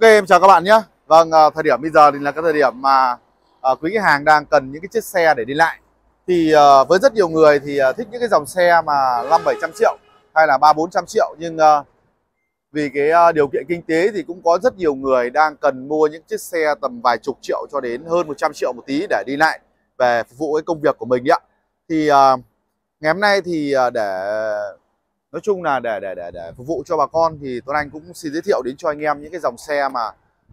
Ok em chào các bạn nhé Vâng à, thời điểm bây giờ thì là cái thời điểm mà à, quý khách hàng đang cần những cái chiếc xe để đi lại thì à, với rất nhiều người thì thích những cái dòng xe mà 5 700 triệu hay là 3 400 triệu nhưng vì cái điều kiện kinh tế thì cũng có rất nhiều người đang cần mua những chiếc xe tầm vài chục triệu cho đến hơn 100 triệu một tí để đi lại về phục vụ cái công việc của mình ạ. Thì ngày hôm nay thì để nói chung là để để để để phục vụ cho bà con thì Tuấn Anh cũng xin giới thiệu đến cho anh em những cái dòng xe mà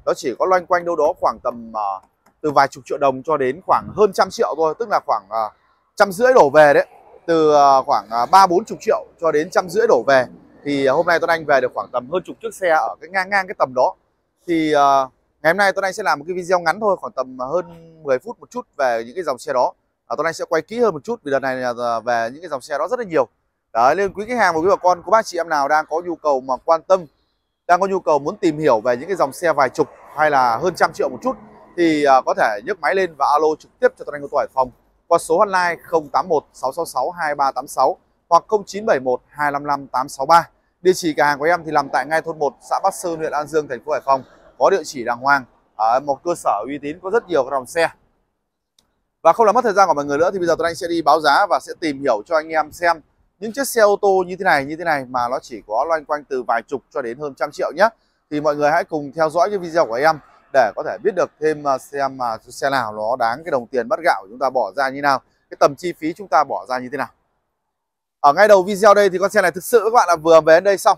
nó chỉ có loanh quanh đâu đó khoảng tầm uh, từ vài chục triệu đồng cho đến khoảng hơn trăm triệu thôi tức là khoảng uh, trăm rưỡi đổ về đấy từ uh, khoảng ba bốn chục triệu cho đến trăm rưỡi đổ về thì uh, hôm nay Tuấn Anh về được khoảng tầm hơn chục chiếc xe ở cái ngang ngang cái tầm đó thì uh, ngày hôm nay Tuấn Anh sẽ làm một cái video ngắn thôi khoảng tầm hơn 10 phút một chút về những cái dòng xe đó uh, Tuấn Anh sẽ quay kỹ hơn một chút vì đợt này uh, về những cái dòng xe đó rất là nhiều đấy nên quý khách hàng và quý bà con có bác chị em nào đang có nhu cầu mà quan tâm đang có nhu cầu muốn tìm hiểu về những cái dòng xe vài chục hay là hơn trăm triệu một chút thì à, có thể nhấc máy lên và alo trực tiếp cho Tuấn Anh ô tô Hải Phòng qua số hotline 081 666 2386 hoặc 0971 255 863. Địa chỉ cửa hàng của em thì làm tại ngay thôn 1 xã Bắc Sơn huyện An Dương thành phố Hải Phòng có địa chỉ đàng hoàng ở một cơ sở uy tín có rất nhiều các dòng xe. Và không làm mất thời gian của mọi người nữa thì bây giờ Tuấn Anh sẽ đi báo giá và sẽ tìm hiểu cho anh em xem những chiếc xe ô tô như thế này như thế này mà nó chỉ có loanh quanh từ vài chục cho đến hơn trăm triệu nhé thì mọi người hãy cùng theo dõi cái video của em để có thể biết được thêm à, xem mà xe nào nó đáng cái đồng tiền bắt gạo của chúng ta bỏ ra như nào cái tầm chi phí chúng ta bỏ ra như thế nào ở ngay đầu video đây thì con xe này thực sự các bạn là vừa về đến đây xong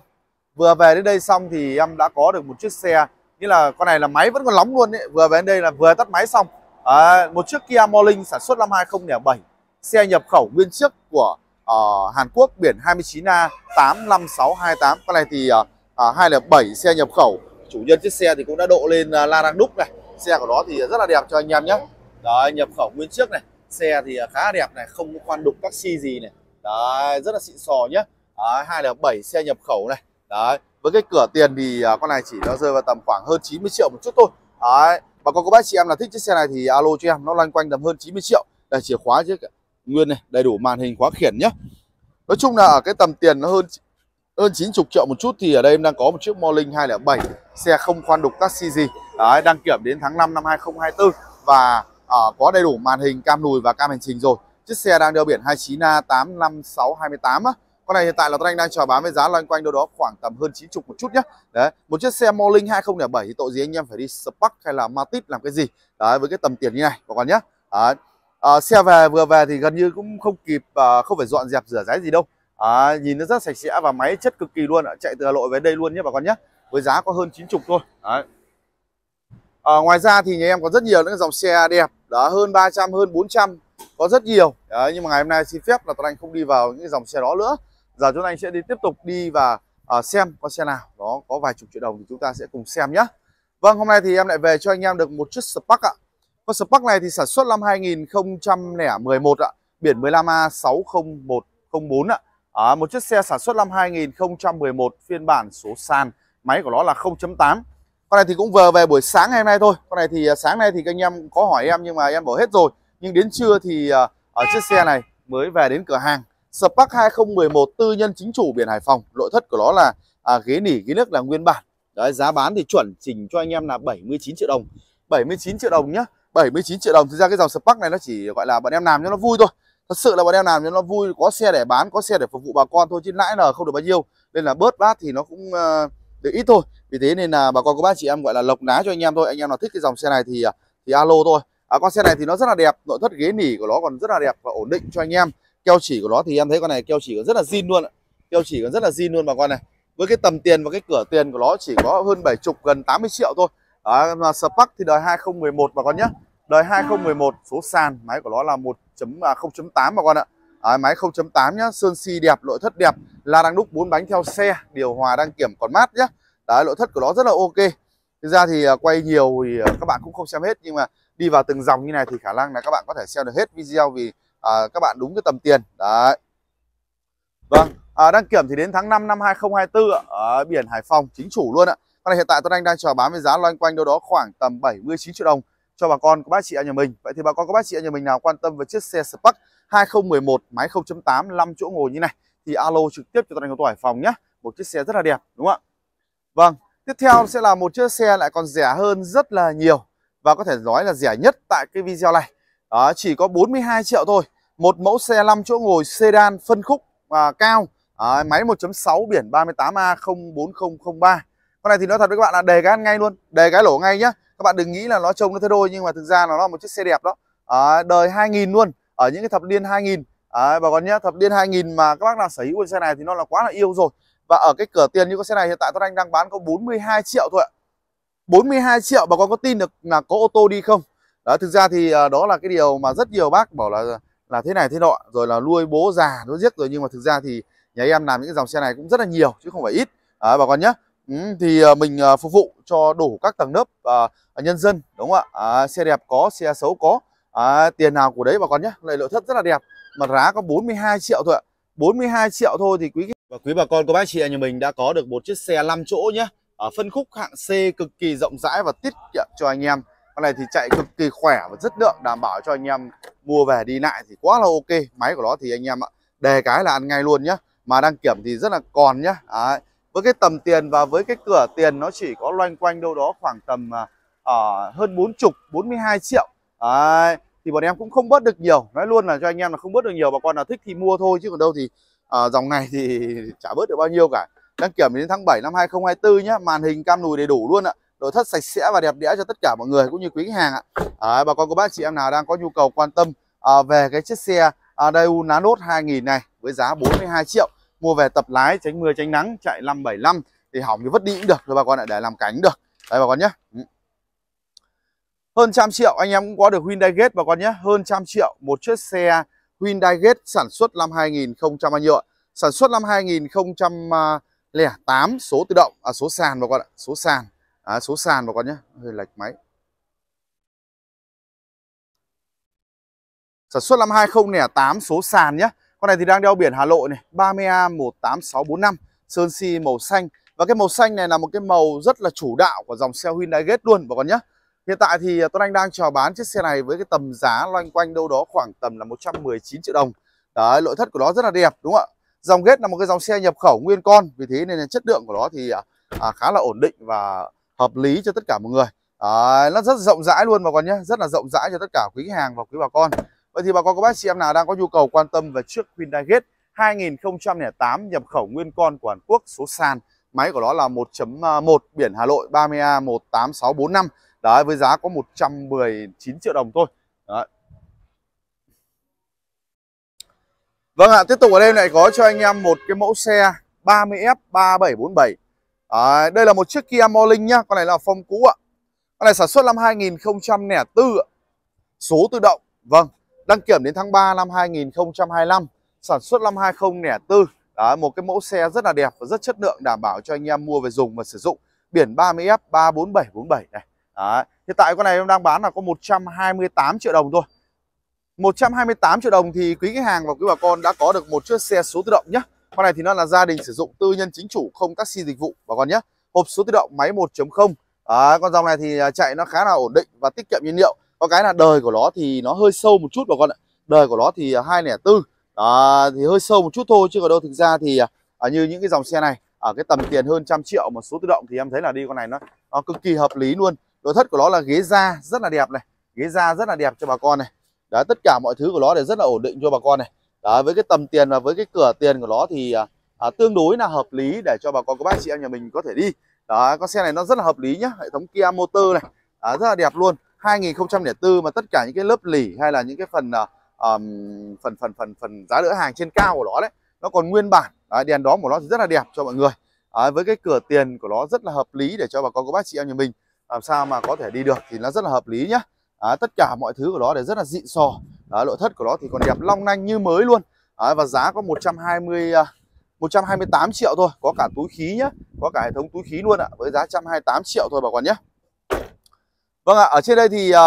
vừa về đến đây xong thì em đã có được một chiếc xe như là con này là máy vẫn còn nóng luôn đấy vừa về đến đây là vừa tắt máy xong à, một chiếc Kia Morning sản xuất năm 2007 xe nhập khẩu nguyên chiếc của uh, Hàn Quốc biển 29A 85628 con này thì uh, uh, 207 xe nhập khẩu chủ nhân chiếc xe thì cũng đã độ lên uh, La Đăng Đúc này xe của nó thì rất là đẹp cho anh em nhé Đấy, nhập khẩu nguyên chiếc này xe thì ờ, khá đẹp này không có khoan đục taxi gì này Đấy, rất là xịn sò nhé Đấy, 207 xe nhập khẩu này Đấy, với cái cửa tiền thì uh, con này chỉ nó rơi vào tầm khoảng hơn 90 triệu một chút thôi Đấy, và con cô bác chị em là thích chiếc xe này thì alo cho em nó loanh quanh tầm hơn 90 triệu đây chìa khóa chứ nguyên này đầy đủ màn hình khóa khiển nhé nói chung là ở cái tầm tiền nó hơn hơn 90 triệu một chút thì ở đây em đang có một chiếc Morning 207 xe không khoan đục taxi gì đấy, đăng kiểm đến tháng 5 năm 2024 và ở ờ, có đầy đủ màn hình cam lùi và cam hành trình rồi chiếc xe đang đeo biển 29A 85628 á con này hiện tại là Tuấn Anh đang chào bán với giá loanh quanh đâu đó khoảng tầm hơn 90 một chút nhé. Đấy, một chiếc xe Morning 2007 thì tội gì anh em phải đi Spark hay là Matiz làm cái gì. Đấy, với cái tầm tiền như này các bạn nhé. Đấy, à, xe về vừa về thì gần như cũng không kịp à, không phải dọn dẹp rửa ráy gì đâu à, nhìn nó rất sạch sẽ và máy chất cực kỳ luôn ạ chạy từ Hà Nội về đây luôn nhé bà con nhé với giá có hơn 90 thôi đấy. À, ngoài ra thì nhà em có rất nhiều những dòng xe đẹp đó hơn 300 hơn 400 có rất nhiều đấy, nhưng mà ngày hôm nay xin phép là Tuấn Anh không đi vào những dòng xe đó nữa giờ chúng anh sẽ đi tiếp tục đi và à, xem có xe nào đó có vài chục triệu đồng thì chúng ta sẽ cùng xem nhé Vâng hôm nay thì em lại về cho anh em được một chiếc Spark ạ con Spark này thì sản xuất năm 2011 ạ, biển 15A60104 ạ. À, một chiếc xe sản xuất năm 2011 phiên bản số sàn, máy của nó là 0.8. Con này thì cũng vừa về buổi sáng ngày hôm nay thôi. Con này thì à, sáng nay thì các anh em có hỏi em nhưng mà em bỏ hết rồi. Nhưng đến trưa thì à, ở chiếc xe này mới về đến cửa hàng. Spark 2011 tư nhân chính chủ biển Hải Phòng, nội thất của nó là à, ghế nỉ, ghế nước là nguyên bản. Đấy, giá bán thì chuẩn chỉnh cho anh em là 79 triệu đồng. 79 triệu đồng nhá. 79 triệu đồng thực ra cái dòng Spark này nó chỉ gọi là bọn em làm cho nó vui thôi thật sự là bọn em làm cho nó vui có xe để bán có xe để phục vụ bà con thôi chứ lãi là không được bao nhiêu nên là bớt bát thì nó cũng uh, được ít thôi vì thế nên là bà con cô bác chị em gọi là lộc ná cho anh em thôi anh em nào thích cái dòng xe này thì ờ, thì alo thôi à, con xe này thì nó rất là đẹp nội thất ghế nỉ của nó còn rất là đẹp và ổn định cho anh em keo chỉ của nó thì em thấy con này keo chỉ còn rất là zin luôn keo chỉ còn rất là zin luôn bà con này với cái tầm tiền và cái cửa tiền của nó chỉ có hơn 70 gần 80 triệu thôi à, mà Spark thì đời 2011 bà con nhé Đời 2011 à. số sàn máy của nó là 1 à, 0.8 bà con ạ à, Máy 0.8 nhá Sơn si đẹp, nội thất đẹp La đang đúc bốn bánh theo xe Điều hòa đang kiểm còn mát nhá Đấy nội thất của nó rất là ok Thực ra thì à, quay nhiều thì à, các bạn cũng không xem hết Nhưng mà đi vào từng dòng như này thì khả năng là các bạn có thể xem được hết video Vì à, các bạn đúng cái tầm tiền Đấy Vâng à, Đăng kiểm thì đến tháng 5 năm 2024 ạ, Ở biển Hải Phòng chính chủ luôn ạ Còn hiện tại tôi đang đang chào bán với giá loanh quanh đâu đó khoảng tầm 79 triệu đồng cho bà con các bác chị ở nhà mình. Vậy thì bà con các bác chị ở nhà mình nào quan tâm về chiếc xe Spark 2011 máy 0.8 5 chỗ ngồi như này thì alo trực tiếp cho toàn cầu tỏi phòng nhé. Một chiếc xe rất là đẹp đúng không ạ? Vâng, tiếp theo sẽ là một chiếc xe lại còn rẻ hơn rất là nhiều và có thể nói là rẻ nhất tại cái video này. Đó, chỉ có 42 triệu thôi. Một mẫu xe 5 chỗ ngồi sedan phân khúc à, cao à, máy 1.6 biển 38A04003. Con này thì nói thật với các bạn là đề cái ăn ngay luôn, đề cái lỗ ngay nhé các bạn đừng nghĩ là nó trông nó thế đôi nhưng mà thực ra nó là một chiếc xe đẹp đó à, đời 2000 luôn ở những cái thập niên 2000 à, ờ, bà con nhé thập niên 2000 mà các bác nào sở hữu con xe này thì nó là quá là yêu rồi và ở cái cửa tiền như con xe này hiện tại tôi Anh đang bán có 42 triệu thôi ạ 42 triệu bà con có tin được là có ô tô đi không đó thực ra thì ờ, đó là cái điều mà rất nhiều bác bảo là là thế này thế nọ rồi là nuôi bố già nó giết rồi nhưng mà thực ra thì nhà em làm những dòng xe này cũng rất là nhiều chứ không phải ít à, bà con nhé Ừ, thì à, mình à, phục vụ cho đủ các tầng lớp à, à, nhân dân đúng không ạ à, xe đẹp có xe xấu có à, tiền nào của đấy bà con nhé lợi nội thất rất là đẹp mặt giá có 42 triệu thôi ạ 42 triệu thôi thì quý và quý bà con cô bác chị nhà mình đã có được một chiếc xe 5 chỗ nhé ở phân khúc hạng C cực kỳ rộng rãi và tiết kiệm cho anh em con này thì chạy cực kỳ khỏe và rất lượng đảm bảo cho anh em mua về đi lại thì quá là ok máy của nó thì anh em ạ đề cái là ăn ngay luôn nhá mà đăng kiểm thì rất là còn nhá à, với cái tầm tiền và với cái cửa tiền nó chỉ có loanh quanh đâu đó khoảng tầm ở à, uh, à, hơn mươi hai triệu Đấy. thì bọn em cũng không bớt được nhiều nói luôn là cho anh em là không bớt được nhiều bà con nào thích thì mua thôi chứ còn đâu thì uh, dòng này thì chả bớt được bao nhiêu cả đăng kiểm đến tháng 7 năm 2024 nhé màn hình cam lùi đầy đủ luôn ạ nội thất sạch sẽ và đẹp đẽ cho tất cả mọi người cũng như quý khách hàng ạ à, bà con cô bác chị em nào đang có nhu cầu quan tâm à, về cái chiếc xe à, Daewoo Nanos 2000 này với giá 42 triệu mua về tập lái tránh mưa tránh nắng chạy 575 thì hỏng thì vứt đi cũng được rồi bà con lại để làm cánh được đấy bà con nhé ừ. hơn trăm triệu anh em cũng có được Hyundai Gate bà con nhé hơn trăm triệu một chiếc xe Hyundai Gate sản xuất năm 2000 bao nhiêu ạ sản xuất năm 2008 số tự động à số sàn bà con ạ số sàn à, số sàn bà con nhé hơi lệch máy sản xuất năm 2008 số sàn nhé con này thì đang đeo biển Hà Nội này 30A18645 Sơn si màu xanh Và cái màu xanh này là một cái màu rất là chủ đạo của dòng xe Hyundai Gate luôn bà con nhé Hiện tại thì à, Tuấn Anh đang chào bán chiếc xe này với cái tầm giá loanh quanh đâu đó khoảng tầm là 119 triệu đồng Đấy, nội thất của nó rất là đẹp đúng không ạ Dòng Gate là một cái dòng xe nhập khẩu nguyên con Vì thế nên là chất lượng của nó thì à, à khá là ổn định và hợp lý cho tất cả mọi người Đấy, Nó rất rộng rãi luôn bà con nhé Rất là rộng rãi cho tất cả quý khách hàng và quý bà con Vậy thì bà con các bác chị em nào đang có nhu cầu quan tâm về chiếc Hyundai Gate 2008 nhập khẩu nguyên con của Hàn Quốc số sàn Máy của nó là 1.1 biển Hà Nội 30A 18645 Đấy với giá có 119 triệu đồng thôi Đấy. Vâng ạ, tiếp tục ở đây này có cho anh em một cái mẫu xe 30F3747 à, Đây là một chiếc Kia Morning nhá, con này là phong cũ ạ Con này sản xuất năm 2004 ạ Số tự động, vâng đăng kiểm đến tháng 3 năm 2025 sản xuất năm 2004 đó, một cái mẫu xe rất là đẹp và rất chất lượng đảm bảo cho anh em mua về dùng và sử dụng biển 30F 34747 này đó. hiện tại con này em đang bán là có 128 triệu đồng thôi 128 triệu đồng thì quý khách hàng và quý bà con đã có được một chiếc xe số tự động nhé con này thì nó là gia đình sử dụng tư nhân chính chủ không taxi dịch vụ bà con nhé hộp số tự động máy 1.0 à, con dòng này thì à, chạy nó khá là ổn định và tiết kiệm nhiên liệu có cái là đời của nó thì nó hơi sâu một chút bà con ạ đời của nó thì à, hai lẻ tư thì hơi sâu một chút thôi chứ còn đâu thực ra thì à, à như những cái dòng xe này ở à, cái tầm tiền hơn trăm triệu một số tự động thì em thấy là đi con này nó nó cực kỳ hợp lý luôn nội thất của nó là ghế da rất là đẹp này ghế da rất là đẹp cho bà con này đó tất cả mọi thứ của nó đều rất là ổn định cho bà con này đó với cái tầm tiền và với cái cửa tiền của nó thì à, à tương đối là hợp lý để cho bà con các bác chị em nhà mình có thể đi đó con xe này nó rất là hợp lý nhá hệ thống Kia motor này à, rất là đẹp luôn 2004 mà tất cả những cái lớp lỉ hay là những cái phần um, phần phần phần phần giá đỡ hàng trên cao của nó đấy nó còn nguyên bản đấy, đèn đó của nó thì rất là đẹp cho mọi người đấy, với cái cửa tiền của nó rất là hợp lý để cho bà con cô bác chị em nhà mình làm sao mà có thể đi được thì nó rất là hợp lý nhá à, tất cả mọi thứ của nó đều rất là xịn sò à, nội thất của nó thì còn đẹp long lanh như mới luôn à, và giá có 120 uh, 128 triệu thôi có cả túi khí nhá có cả hệ thống túi khí luôn ạ à, với giá 128 triệu thôi bà con nhé Vâng ạ, ở trên đây thì uh,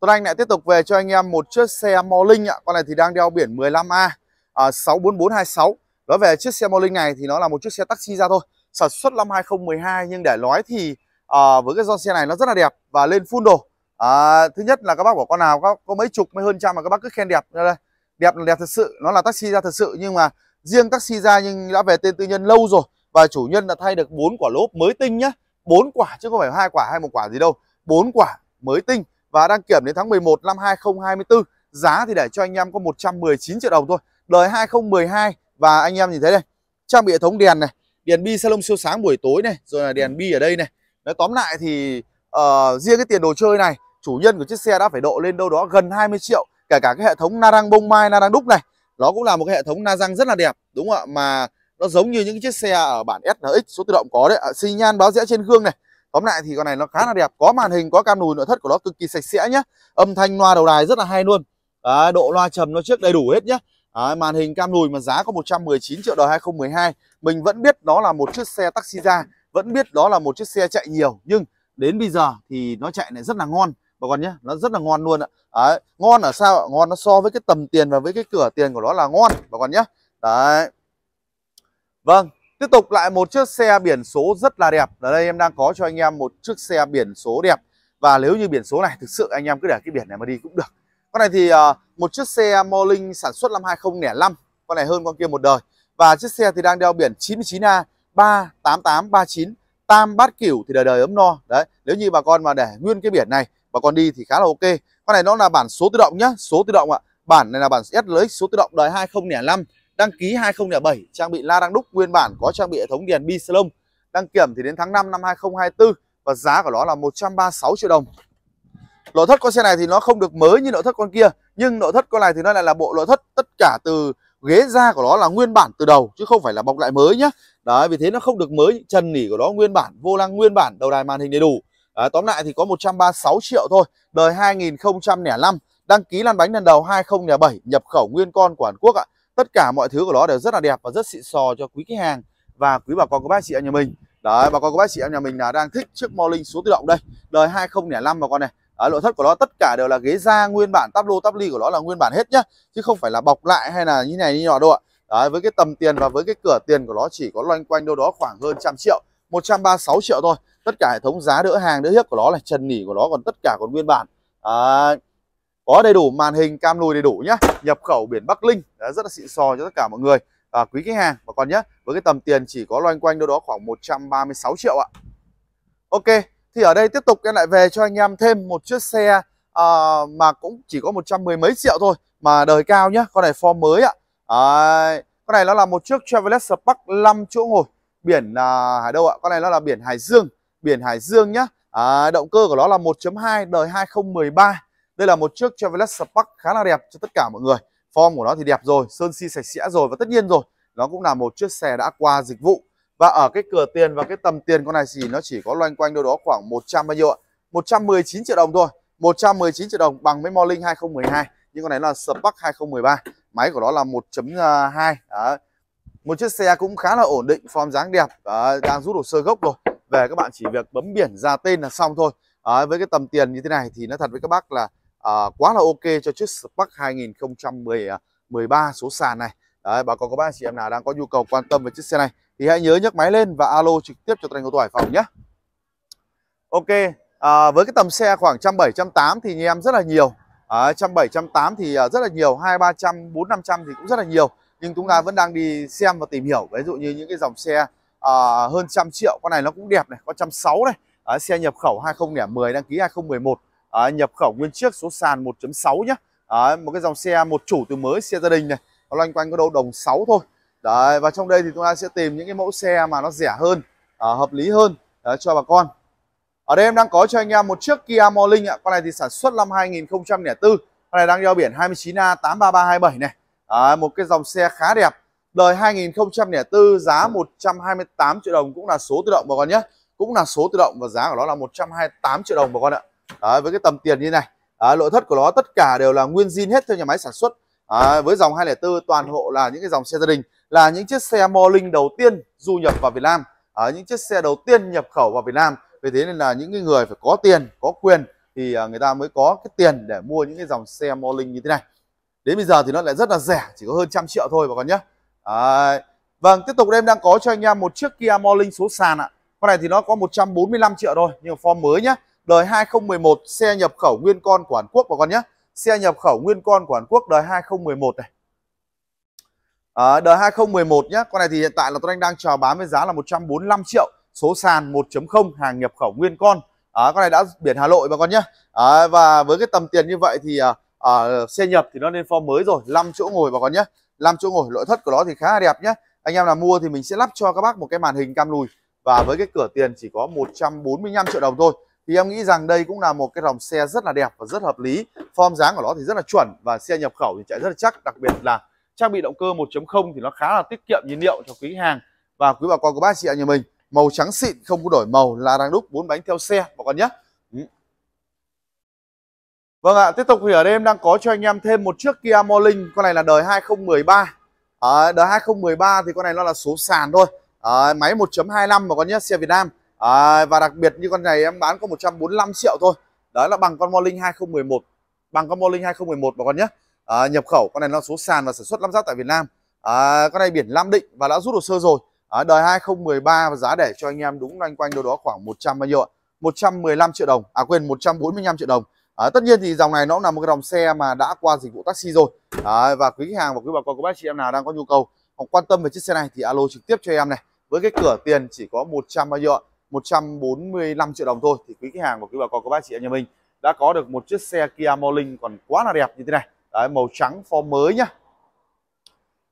Tuấn Anh lại tiếp tục về cho anh em một chiếc xe linh ạ. Con này thì đang đeo biển 15A uh, 64426. Nói về chiếc xe linh này thì nó là một chiếc xe taxi ra thôi. Sản xuất năm 2012 nhưng để nói thì uh, với cái dòng xe này nó rất là đẹp và lên full đồ. Uh, thứ nhất là các bác bảo con nào có, có mấy chục mấy hơn trăm mà các bác cứ khen đẹp đây. Đẹp là đẹp thật sự, nó là taxi ra thật sự nhưng mà riêng taxi ra nhưng đã về tên tư nhân lâu rồi và chủ nhân đã thay được bốn quả lốp mới tinh nhá. bốn quả chứ không phải hai quả hay một quả gì đâu. 4 quả mới tinh và đăng kiểm đến tháng 11 năm 2024. Giá thì để cho anh em có 119 triệu đồng thôi. Đời 2012 và anh em nhìn thấy đây, trang bị hệ thống đèn này, đèn bi salon siêu sáng buổi tối này, rồi là đèn bi ở đây này. Nói tóm lại thì uh, riêng cái tiền đồ chơi này, chủ nhân của chiếc xe đã phải độ lên đâu đó gần 20 triệu. Kể cả cái hệ thống na răng bông mai, na răng đúc này, nó cũng là một cái hệ thống na răng rất là đẹp, đúng không ạ? Mà nó giống như những chiếc xe ở bản SNX số tự động có đấy, xi nhan báo rẽ trên gương này, tóm lại thì con này nó khá là đẹp có màn hình có cam lùi nội thất của nó cực kỳ sạch sẽ nhá âm thanh loa đầu đài rất là hay luôn Đấy, độ loa trầm nó trước đầy đủ hết nhá Đấy, màn hình cam lùi mà giá có 119 triệu đời 2012 mình vẫn biết đó là một chiếc xe taxi ra vẫn biết đó là một chiếc xe chạy nhiều nhưng đến bây giờ thì nó chạy này rất là ngon bà con nhá nó rất là ngon luôn ạ đấy, ngon ở sao ạ ngon nó so với cái tầm tiền và với cái cửa tiền của nó là ngon bà con nhé đấy vâng Tiếp tục lại một chiếc xe biển số rất là đẹp Ở đây em đang có cho anh em một chiếc xe biển số đẹp Và nếu như biển số này thực sự anh em cứ để cái biển này mà đi cũng được Con này thì uh, một chiếc xe Morling sản xuất năm 2005 Con này hơn con kia một đời Và chiếc xe thì đang đeo biển 99A 38839 Tam bát cửu thì đời đời ấm no Đấy nếu như bà con mà để nguyên cái biển này Bà con đi thì khá là ok Con này nó là bản số tự động nhá Số tự động ạ Bản này là bản SLX số tự động đời 2005 Đăng ký 2007, trang bị la đăng đúc nguyên bản có trang bị hệ thống đèn bi salon. Đăng kiểm thì đến tháng 5 năm 2024 và giá của nó là 136 triệu đồng. Nội thất con xe này thì nó không được mới như nội thất con kia, nhưng nội thất con này thì nó lại là bộ nội thất tất cả từ ghế da của nó là nguyên bản từ đầu chứ không phải là bọc lại mới nhá. Đấy, vì thế nó không được mới, trần nỉ của nó nguyên bản, vô lăng nguyên bản, đầu đài màn hình đầy đủ. À, tóm lại thì có 136 triệu thôi, đời 2005, đăng ký lăn bánh lần đầu 2007, nhập khẩu nguyên con của Hàn Quốc ạ. À tất cả mọi thứ của nó đều rất là đẹp và rất xịn sò cho quý khách hàng và quý bà con cô bác chị em nhà mình đấy bà con cô bác chị em nhà mình là đang thích chiếc Morning số tự động đây đời 2005 bà con này à, nội thất của nó tất cả đều là ghế da nguyên bản tắp lô tắp ly của nó là nguyên bản hết nhá chứ không phải là bọc lại hay là như này như nhỏ đâu ạ đấy, với cái tầm tiền và với cái cửa tiền của nó chỉ có loanh quanh đâu đó khoảng hơn trăm triệu 136 triệu thôi tất cả hệ thống giá đỡ hàng đỡ hiếp của nó là trần nỉ của nó còn tất cả còn nguyên bản à, có đầy đủ màn hình cam lùi đầy đủ nhá nhập khẩu biển Bắc Linh Đó, rất là xịn sò cho tất cả mọi người à, quý khách hàng và còn nhé với cái tầm tiền chỉ có loanh quanh đâu đó khoảng 136 triệu ạ Ok thì ở đây tiếp tục em lại về cho anh em thêm một chiếc xe à, mà cũng chỉ có 110 mấy triệu thôi mà đời cao nhá con này form mới ạ à, con này nó là một chiếc Chevrolet Spark 5 chỗ ngồi biển à, ở đâu ạ con này nó là biển Hải Dương biển Hải Dương nhá à, động cơ của nó là 1.2 đời 2013 đây là một chiếc Chevrolet Spark khá là đẹp cho tất cả mọi người. Form của nó thì đẹp rồi, sơn si sạch sẽ rồi và tất nhiên rồi, nó cũng là một chiếc xe đã qua dịch vụ. Và ở cái cửa tiền và cái tầm tiền con này thì nó chỉ có loanh quanh đâu đó khoảng 100 bao nhiêu ạ? 119 triệu đồng thôi. 119 triệu đồng bằng với Morning 2012. Nhưng con này là Spark 2013. Máy của nó là 1.2. À, đó. Một chiếc xe cũng khá là ổn định, form dáng đẹp, Đó. đang rút hồ sơ gốc rồi. Về các bạn chỉ việc bấm biển ra tên là xong thôi. Đó. Với cái tầm tiền như thế này thì nó thật với các bác là Ờ, quá là ok cho chiếc Spark 2013 à, số sàn này Đấy, bà con có bác chị em nào đang có nhu cầu quan tâm về chiếc xe này thì hãy nhớ nhấc máy lên và alo trực tiếp cho Thành Ô Tô Hải Phòng nhé. Ok, à, với cái tầm xe khoảng 170 180 thì nhà em rất là nhiều. À, 170 180 thì rất là nhiều, 2 300 4 500 thì cũng rất là nhiều. Nhưng chúng ta vẫn đang đi xem và tìm hiểu ví dụ như những cái dòng xe à, hơn trăm triệu con này nó cũng đẹp này, có 160 này. À, xe nhập khẩu 2010 đăng ký 2011 à, nhập khẩu nguyên chiếc số sàn 1.6 nhá à, một cái dòng xe một chủ từ mới xe gia đình này nó loanh quanh có đâu đồng 6 thôi đấy và trong đây thì chúng ta sẽ tìm những cái mẫu xe mà nó rẻ hơn à, hợp lý hơn à, cho bà con ở đây em đang có cho anh em một chiếc Kia Morning ạ con này thì sản xuất năm 2004 con này đang đeo biển 29A 83327 này à, một cái dòng xe khá đẹp đời 2004 giá 128 triệu đồng cũng là số tự động bà con nhé cũng là số tự động và giá của nó là 128 triệu đồng bà con ạ Đấy, với cái tầm tiền như này à, nội thất của nó tất cả đều là nguyên zin hết theo nhà máy sản xuất à, với dòng 204 toàn hộ là những cái dòng xe gia đình là những chiếc xe Morling đầu tiên du nhập vào Việt Nam à, những chiếc xe đầu tiên nhập khẩu vào Việt Nam vì thế nên là những cái người phải có tiền có quyền thì à, người ta mới có cái tiền để mua những cái dòng xe Morling như thế này đến bây giờ thì nó lại rất là rẻ chỉ có hơn trăm triệu thôi bà con nhé à, vâng tiếp tục đây em đang có cho anh em một chiếc Kia Morning số sàn ạ con này thì nó có 145 triệu thôi nhưng mà form mới nhé đời 2011 xe nhập khẩu nguyên con của Hàn Quốc bà con nhé xe nhập khẩu nguyên con của Hàn Quốc đời 2011 này à, đời 2011 nhé con này thì hiện tại là tôi anh đang chào bán với giá là 145 triệu số sàn 1.0 hàng nhập khẩu nguyên con à, con này đã biển Hà Nội bà con nhé à, và với cái tầm tiền như vậy thì à, à, xe nhập thì nó lên form mới rồi 5 chỗ ngồi bà con nhé 5 chỗ ngồi nội thất của nó thì khá là đẹp nhé anh em nào mua thì mình sẽ lắp cho các bác một cái màn hình cam lùi và với cái cửa tiền chỉ có 145 triệu đồng thôi thì em nghĩ rằng đây cũng là một cái dòng xe rất là đẹp và rất hợp lý form dáng của nó thì rất là chuẩn và xe nhập khẩu thì chạy rất là chắc đặc biệt là trang bị động cơ 1.0 thì nó khá là tiết kiệm nhiên liệu cho quý hàng và quý bà con của bác chị em nhà mình màu trắng xịn không có đổi màu là đang đúc bốn bánh theo xe bà con nhé ừ. Vâng ạ, tiếp tục thì ở đây em đang có cho anh em thêm một chiếc Kia Morning Con này là đời 2013 à, Đời 2013 thì con này nó là số sàn thôi à, Máy 1.25 bà con nhé, xe Việt Nam à, và đặc biệt như con này em bán có 145 triệu thôi đó là bằng con Morling 2011 bằng con Morling 2011 bà con nhé à, nhập khẩu con này nó số sàn và sản xuất lắp ráp tại Việt Nam à, con này biển Nam Định và đã rút hồ sơ rồi à, đời 2013 và giá để cho anh em đúng loanh quanh đâu đó khoảng 100 bao nhiêu ạ 115 triệu đồng à quên 145 triệu đồng à, tất nhiên thì dòng này nó cũng là một cái dòng xe mà đã qua dịch vụ taxi rồi à, và quý khách hàng và quý bà con cô bác chị em nào đang có nhu cầu hoặc quan tâm về chiếc xe này thì alo trực tiếp cho em này với cái cửa tiền chỉ có 100 bao nhiêu ạ 145 triệu đồng thôi thì quý khách hàng và quý bà con các bác chị em nhà mình đã có được một chiếc xe Kia Morning còn quá là đẹp như thế này đấy màu trắng form mới nhá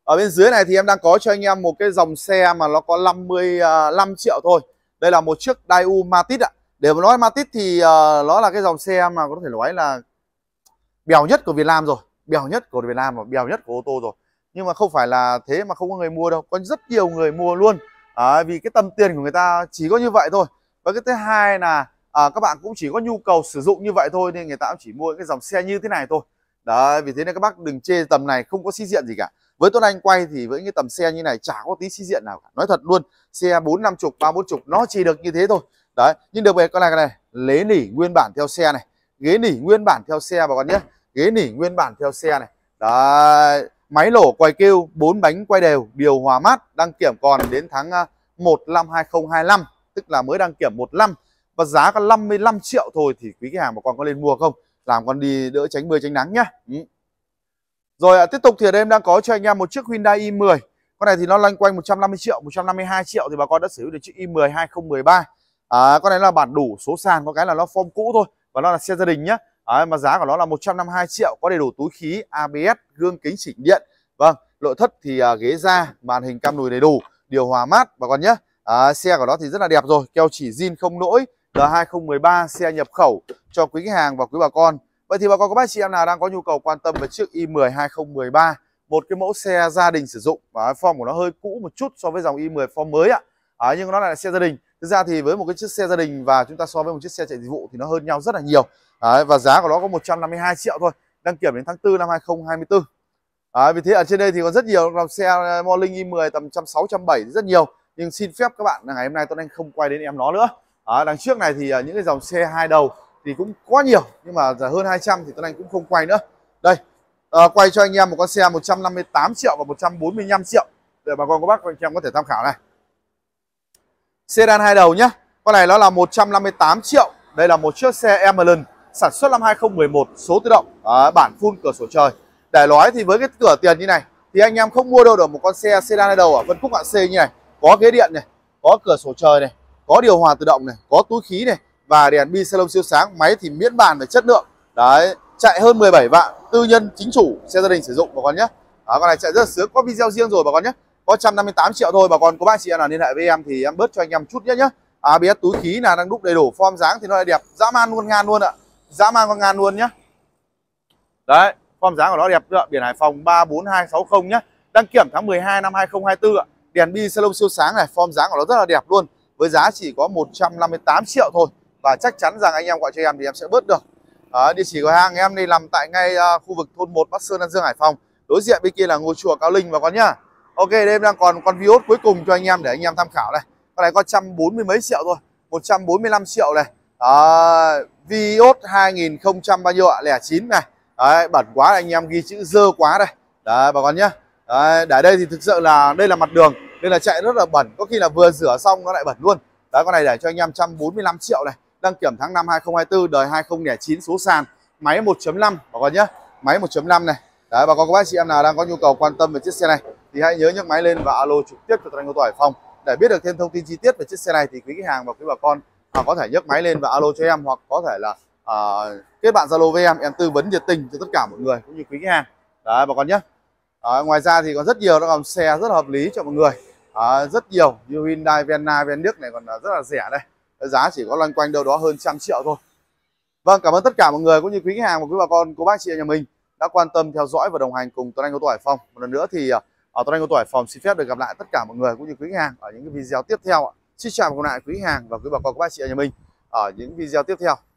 ở bên dưới này thì em đang có cho anh em một cái dòng xe mà nó có 55 à, triệu thôi đây là một chiếc Daewoo Matiz ạ để mà nói Matiz thì uh, nó là cái dòng xe mà có thể nói là bèo nhất của Việt Nam rồi bèo nhất của Việt Nam và bèo nhất của ô tô rồi nhưng mà không phải là thế mà không có người mua đâu có rất nhiều người mua luôn Đấy, vì cái tâm tiền của người ta chỉ có như vậy thôi và cái thứ hai là à, các bạn cũng chỉ có nhu cầu sử dụng như vậy thôi nên người ta cũng chỉ mua cái dòng xe như thế này thôi đấy vì thế nên các bác đừng chê tầm này không có xí diện gì cả với tuấn anh quay thì với cái tầm xe như này chả có tí xí diện nào cả nói thật luôn xe bốn năm chục ba bốn chục nó chỉ được như thế thôi đấy nhưng được về con này con này lế nỉ nguyên bản theo xe này ghế nỉ nguyên bản theo xe bà con nhé ghế nỉ nguyên bản theo xe này đấy máy lổ quay kêu bốn bánh quay đều điều hòa mát đăng kiểm còn đến tháng à, 1 năm 2025 tức là mới đăng kiểm năm và giá có 55 triệu thôi thì quý khách hàng mà con có nên mua không làm con đi đỡ tránh mưa tránh nắng nhá ừ. rồi à, tiếp tục thì ở đây em đang có cho anh em một chiếc Hyundai i10 con này thì nó loanh quanh 150 triệu 152 triệu thì bà con đã sử dụng được chiếc i10 2013 à, con này là bản đủ số sàn có cái là nó form cũ thôi và nó là xe gia đình nhá à, mà giá của nó là 152 triệu có đầy đủ túi khí ABS gương kính chỉnh điện vâng nội thất thì à, ghế da màn hình cam lùi đầy đủ điều hòa mát bà con nhé à, xe của nó thì rất là đẹp rồi keo chỉ zin không lỗi L2013 xe nhập khẩu cho quý khách hàng và quý bà con Vậy thì bà con có bác chị em nào đang có nhu cầu quan tâm về chiếc i10 2013 một cái mẫu xe gia đình sử dụng và form của nó hơi cũ một chút so với dòng i10 form mới ạ à, nhưng nó lại là xe gia đình thực ra thì với một cái chiếc xe gia đình và chúng ta so với một chiếc xe chạy dịch vụ thì nó hơn nhau rất là nhiều à, và giá của nó có 152 triệu thôi đăng kiểm đến tháng 4 năm 2024 Đấy, vì thế ở trên đây thì còn rất nhiều dòng xe ờ, Morning i10 tầm 160 170 rất nhiều nhưng xin phép các bạn ngày hôm nay tôi Anh không quay đến em nó nữa à, đằng trước này thì ờ, những cái dòng xe hai đầu thì cũng quá nhiều nhưng mà giờ hơn 200 thì tôi Anh cũng không quay nữa đây à, quay cho anh em một con xe 158 triệu và 145 triệu để bà con các bác anh em có thể tham khảo này sedan hai đầu nhá con này nó là 158 triệu đây là một chiếc xe Emerald sản xuất năm 2011 số tự động à, bản full cửa sổ trời để nói thì với cái cửa tiền như này thì anh em không mua đâu được một con xe sedan đầu ở phân khúc hạng C như này có ghế điện này có cửa sổ trời này có điều hòa tự động này có túi khí này và đèn bi salon siêu sáng máy thì miễn bàn về chất lượng đấy chạy hơn 17 vạn tư nhân chính chủ xe gia đình sử dụng bà con nhé đó, con này chạy rất là sướng có video riêng rồi bà con nhé có 158 triệu thôi bà con có ba chị em nào liên hệ với em thì em bớt cho anh em chút nhé nhé ABS à, túi khí là đang đúc đầy đủ form dáng thì nó lại đẹp dã man luôn ngan luôn ạ dã man con ngan luôn nhá đấy form dáng của nó đẹp ạ. Biển Hải Phòng 34260 nhá. Đăng kiểm tháng 12 năm 2024 ạ. Đèn bi salon siêu sáng này, form dáng của nó rất là đẹp luôn. Với giá chỉ có 158 triệu thôi và chắc chắn rằng anh em gọi cho em thì em sẽ bớt được. À, địa chỉ của hàng em đi nằm tại ngay uh, khu vực thôn 1 Bắc Sơn An Dương Hải Phòng. Đối diện bên kia là ngôi chùa Cao Linh và con nhá. Ok, đây đang còn con Vios cuối cùng cho anh em để anh em tham khảo này. Con này có 140 mấy triệu thôi, 145 triệu này. À, Vios 2000 bao nhiêu ạ? Lẻ 9 này đấy bẩn quá anh em ghi chữ dơ quá đây đấy bà con nhá đấy, để đây thì thực sự là đây là mặt đường nên là chạy rất là bẩn có khi là vừa rửa xong nó lại bẩn luôn đấy con này để cho anh em 145 triệu này đăng kiểm tháng 5 2024 đời 2009 số sàn máy 1.5 bà con nhá máy 1.5 này đấy bà con các bác chị em nào đang có nhu cầu quan tâm về chiếc xe này thì hãy nhớ nhấc máy lên và alo trực tiếp cho tôi Anh ô tô Hải Phòng để biết được thêm thông tin chi tiết về chiếc xe này thì quý khách hàng và quý bà con à, có thể nhấc máy lên và alo cho em hoặc có thể là uh, kết bạn Zalo với em em tư vấn nhiệt tình cho tất cả mọi người cũng như quý khách hàng đấy bà con nhé à, ngoài ra thì còn rất nhiều các dòng xe rất hợp lý cho mọi người à, rất nhiều như Hyundai Venna Vendic này còn rất là rẻ đây giá chỉ có loanh quanh đâu đó hơn trăm triệu thôi vâng cảm ơn tất cả mọi người cũng như quý khách hàng và quý bà con cô bác chị nhà mình đã quan tâm theo dõi và đồng hành cùng Tuấn Anh ô tô Hải Phòng một lần nữa thì ở Tuấn Anh ô tô Hải Phòng xin phép được gặp lại tất cả mọi người cũng như quý khách hàng ở những cái video tiếp theo xin chào và gặp lại quý khách hàng và quý bà con cô bác chị nhà mình ở những video tiếp theo